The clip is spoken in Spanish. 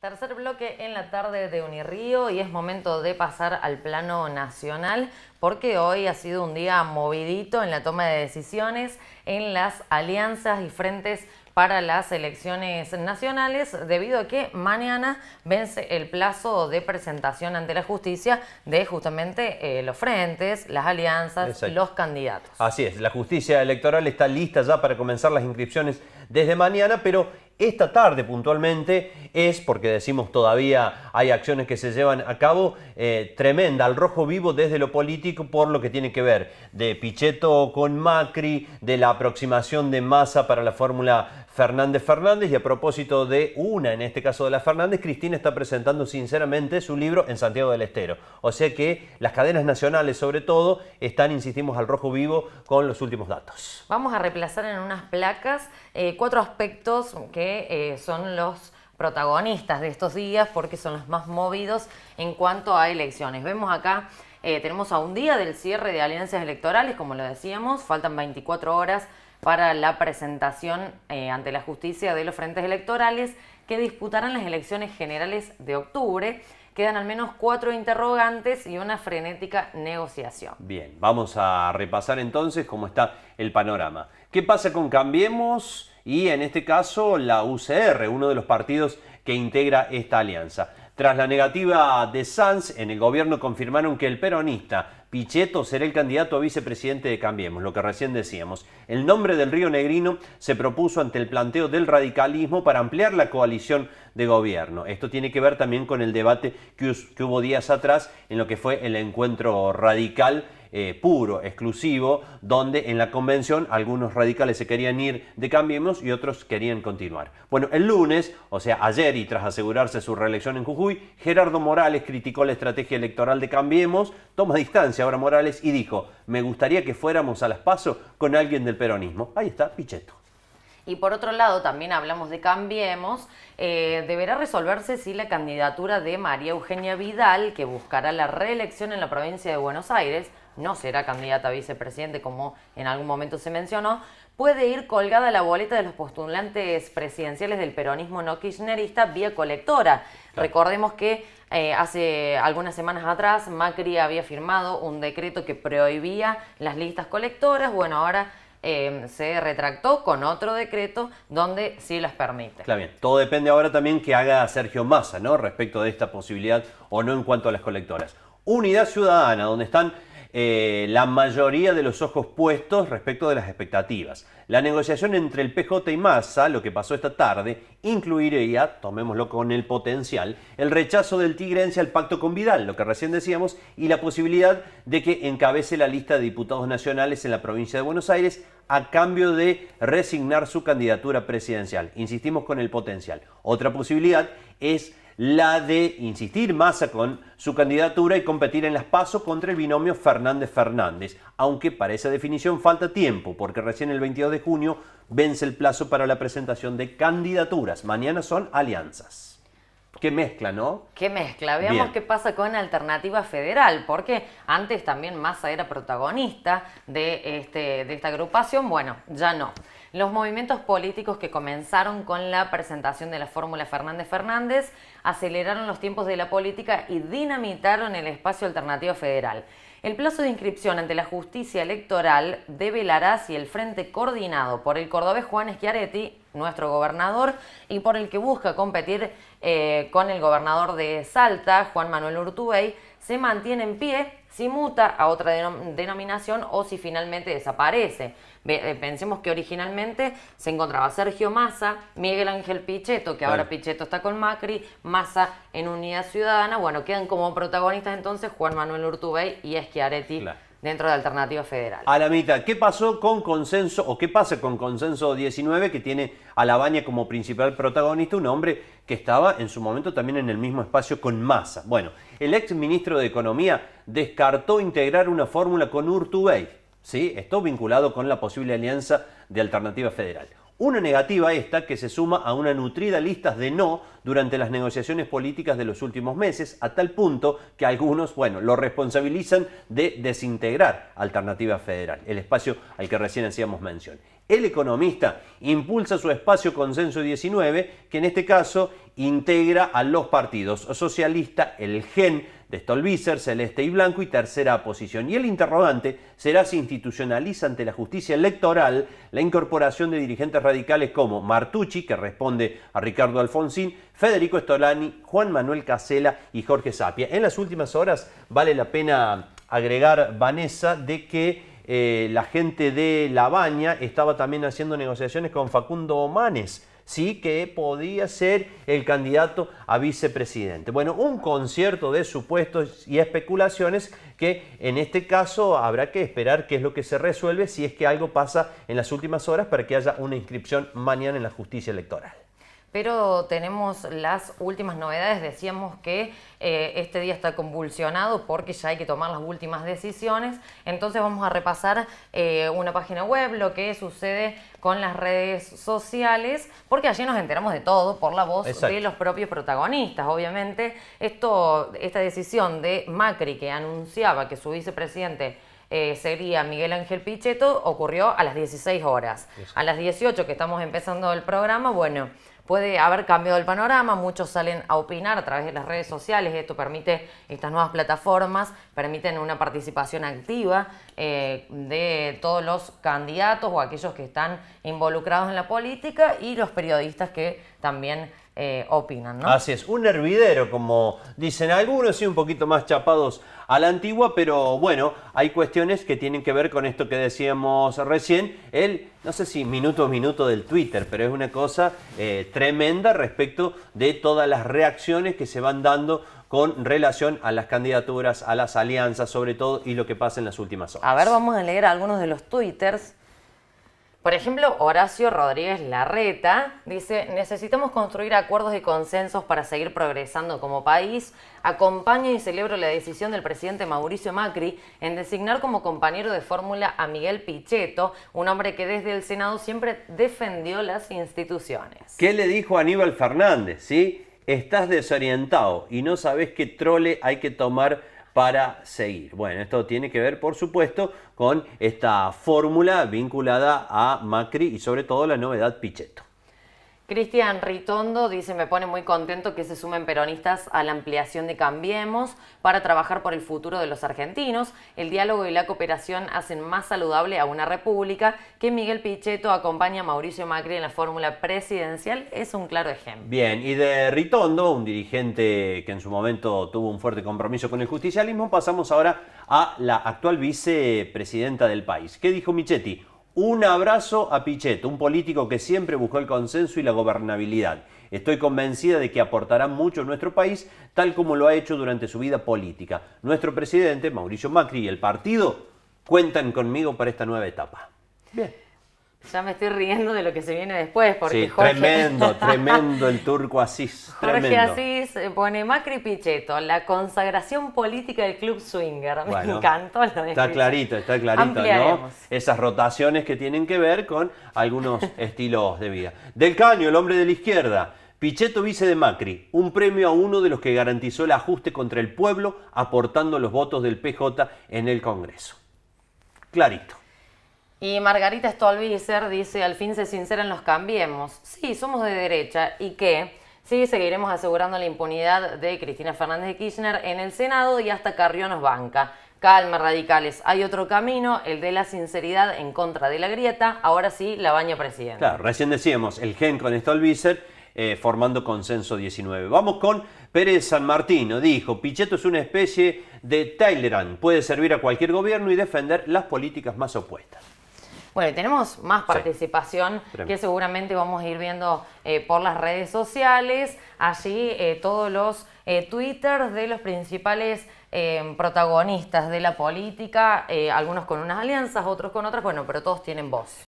Tercer bloque en la tarde de Unirío y es momento de pasar al plano nacional porque hoy ha sido un día movidito en la toma de decisiones, en las alianzas y frentes para las elecciones nacionales debido a que mañana vence el plazo de presentación ante la justicia de justamente eh, los frentes, las alianzas, y los candidatos. Así es, la justicia electoral está lista ya para comenzar las inscripciones desde mañana, pero esta tarde puntualmente es, porque decimos todavía hay acciones que se llevan a cabo, eh, tremenda, al rojo vivo desde lo político por lo que tiene que ver de Pichetto con Macri, de la aproximación de masa para la fórmula Fernández Fernández y a propósito de una, en este caso de la Fernández, Cristina está presentando sinceramente su libro en Santiago del Estero. O sea que las cadenas nacionales sobre todo están, insistimos, al rojo vivo con los últimos datos. Vamos a reemplazar en unas placas eh, cuatro aspectos que eh, son los protagonistas de estos días porque son los más movidos en cuanto a elecciones. Vemos acá, eh, tenemos a un día del cierre de alianzas electorales, como lo decíamos, faltan 24 horas para la presentación eh, ante la justicia de los frentes electorales que disputarán las elecciones generales de octubre. Quedan al menos cuatro interrogantes y una frenética negociación. Bien, vamos a repasar entonces cómo está el panorama. ¿Qué pasa con Cambiemos y en este caso la UCR, uno de los partidos que integra esta alianza? Tras la negativa de Sanz, en el gobierno confirmaron que el peronista Pichetto será el candidato a vicepresidente de Cambiemos, lo que recién decíamos. El nombre del Río Negrino se propuso ante el planteo del radicalismo para ampliar la coalición de gobierno. Esto tiene que ver también con el debate que, hubo días atrás en lo que fue el encuentro radical eh, puro, exclusivo, donde en la convención algunos radicales se querían ir de Cambiemos y otros querían continuar. Bueno, el lunes, o sea, ayer y tras asegurarse su reelección en Jujuy, Gerardo Morales criticó la estrategia electoral de Cambiemos, toma distancia ahora Morales y dijo, me gustaría que fuéramos a las paso con alguien del peronismo. Ahí está, Pichetto. Y por otro lado, también hablamos de Cambiemos, eh, deberá resolverse si la candidatura de María Eugenia Vidal, que buscará la reelección en la provincia de Buenos Aires, no será candidata a vicepresidente como en algún momento se mencionó, puede ir colgada la boleta de los postulantes presidenciales del peronismo no kirchnerista vía colectora. Recordemos que eh, hace algunas semanas atrás Macri había firmado un decreto que prohibía las listas colectoras. Bueno, ahora eh, se retractó con otro decreto donde sí las permite. Claro, bien. Todo depende ahora también que haga Sergio Massa, ¿no? Respecto de esta posibilidad o no en cuanto a las colectoras. Unidad Ciudadana, donde están eh, la mayoría de los ojos puestos respecto de las expectativas. La negociación entre el PJ y Massa, lo que pasó esta tarde, incluiría, tomémoslo con el potencial, el rechazo del Tigrense al pacto con Vidal, lo que recién decíamos, y la posibilidad de que encabece la lista de diputados nacionales en la provincia de Buenos Aires a cambio de resignar su candidatura presidencial. Insistimos con el potencial. Otra posibilidad es la de insistir Massa con su candidatura y competir en las pasos contra el binomio Fernández-Fernández, aunque para esa definición falta tiempo, porque recién el 22 de junio vence el plazo para la presentación de candidaturas. Mañana son alianzas. Qué mezcla, ¿no? Qué mezcla. Veamos qué pasa con Alternativa Federal, porque antes también Massa era protagonista de este, esta agrupación. Bueno, ya no los movimientos políticos que comenzaron con la presentación de la fórmula Fernández Fernández aceleraron los tiempos de la política y dinamitaron el espacio alternativo federal. El plazo de inscripción ante la justicia electoral develará si el frente coordinado por el cordobés Juan Schiaretti, nuestro gobernador, y por el que busca competir eh, con el gobernador de Salta, Juan Manuel Urtubey, se mantiene en pie si muta a otra denominación o si finalmente desaparece. Eh, pensemos que originalmente se encontraba Sergio Massa, Miguel Ángel Pichetto, que ahora Pichetto está con Macri, Massa en Unidad Ciudadana. Bueno, quedan como protagonistas entonces Juan Manuel Urtubey y Eschiaretti dentro de Alternativa Federal. A la mitad, ¿qué pasó con Consenso o qué pasa con Consenso 19 que tiene a Labaña como principal protagonista, un hombre que estaba en su momento también en el mismo espacio con Massa? Bueno, el ex ministro de Economía descartó integrar una fórmula con Urtubey, ¿sí? Esto vinculado con la posible alianza de Alternativa Federal. Una negativa esta que se suma a una nutrida lista de no durante las negociaciones políticas de los últimos meses, a tal punto que algunos, bueno, lo responsabilizan de desintegrar Alternativa Federal, el espacio al que recién hacíamos mención. El economista impulsa su espacio Consenso 19, que en este caso integra a los partidos socialista, el GEN, de Stolbizer, celeste y blanco y tercera posición. Y el interrogante será si institucionaliza ante la justicia electoral la incorporación de dirigentes radicales como Martucci, que responde a Ricardo Alfonsín, Federico Estolani, Juan Manuel Casela y Jorge Sapia. En las últimas horas vale la pena agregar, Vanessa, de que eh, la gente de La Baña estaba también haciendo negociaciones con Facundo Manes sí que podía ser el candidato a vicepresidente. Bueno, un concierto de supuestos y especulaciones que en este caso habrá que esperar qué es lo que se resuelve si es que algo pasa en las últimas horas para que haya una inscripción mañana en la justicia electoral pero tenemos las últimas novedades. Decíamos que eh, este día está convulsionado porque ya hay que tomar las últimas decisiones. Entonces vamos a repasar eh, una página web, lo que sucede con las redes sociales, porque allí nos enteramos de todo por la voz de los propios protagonistas. Obviamente, esta decisión de Macri que anunciaba que su vicepresidente eh, sería Miguel Ángel Pichetto, ocurrió a las 16 horas. A las 18 que estamos empezando el programa, bueno, puede haber cambiado el panorama, muchos salen a opinar a través de las redes sociales, esto permite, estas nuevas plataformas permiten una participación activa eh, de todos los candidatos o aquellos que están involucrados en la política y los periodistas que también eh, opinan, ¿no? Así es, un hervidero, como dicen algunos, y un poquito más chapados a la antigua, pero bueno, hay cuestiones que tienen que ver con esto que decíamos recién, el, no sé si minuto a minuto del Twitter, pero es una cosa eh, tremenda respecto de todas las reacciones que se van dando con relación a las candidaturas, a las alianzas sobre todo y lo que pasa en las últimas horas. A ver, vamos a leer algunos de los twitters por ejemplo, Horacio Rodríguez Larreta dice, necesitamos construir acuerdos y consensos para seguir progresando como país. Acompaño y celebro la decisión del presidente Mauricio Macri en designar como compañero de fórmula a Miguel Pichetto, un hombre que desde el Senado siempre defendió las instituciones. ¿Qué le dijo Aníbal Fernández? Estás desorientado y no sabes qué trole hay que tomar para seguir. Bueno, esto tiene que ver, por supuesto, con esta fórmula vinculada a Macri y sobre todo la novedad Pichetto. Cristian Ritondo dice, me pone muy contento que se sumen peronistas a la ampliación de Cambiemos para trabajar por el futuro de los argentinos. El diálogo y la cooperación hacen más saludable a una república que Miguel Pichetto acompaña a Mauricio Macri en la fórmula presidencial. Es un claro ejemplo. Bien, y de Ritondo, un dirigente que en su momento tuvo un fuerte compromiso con el justicialismo, pasamos ahora a la actual vicepresidenta del país. ¿Qué dijo Michetti? Un abrazo a Pichetto, un político que siempre buscó el consenso y la gobernabilidad. Estoy convencida de que aportará mucho a nuestro país, tal como lo ha hecho durante su vida política. Nuestro presidente, Mauricio Macri, y el partido cuentan conmigo para esta nueva etapa. Bien. Ya me estoy riendo de lo que se viene después, porque tremendo, tremendo el turco Asís. Jorge Asís eh, pone Macri Pichetto, la consagración política del club swinger. Me lo de Está clarito, está clarito, ¿no? Esas rotaciones que tienen que ver con algunos estilos de vida. Del Caño, el hombre de la izquierda. Pichetto vice de Macri, un premio a uno de los que garantizó el ajuste contra el pueblo aportando los votos del PJ en el Congreso. Clarito. Y Margarita Stolbizer dice, al fin se sinceran los cambiemos. Sí, somos de derecha y qué? sí seguiremos asegurando la impunidad de Cristina Fernández de Kirchner en el Senado y hasta Carrió nos banca. Calma, radicales. Hay otro camino, el de la sinceridad en contra de la grieta. Ahora sí, la baña presidente. Claro, recién decíamos, el gen con Stolbizer eh, formando consenso 19. Vamos con Pérez San Martino. Dijo, Pichetto es una especie de Tayloran, Puede servir a cualquier gobierno y defender las políticas más opuestas. Bueno, tenemos más participación que seguramente vamos a ir viendo eh, por las redes sociales. Allí eh, todos los eh, twitters de los principales protagonistas de la política, algunos con unas alianzas, otros con otras, bueno, pero todos tienen voz.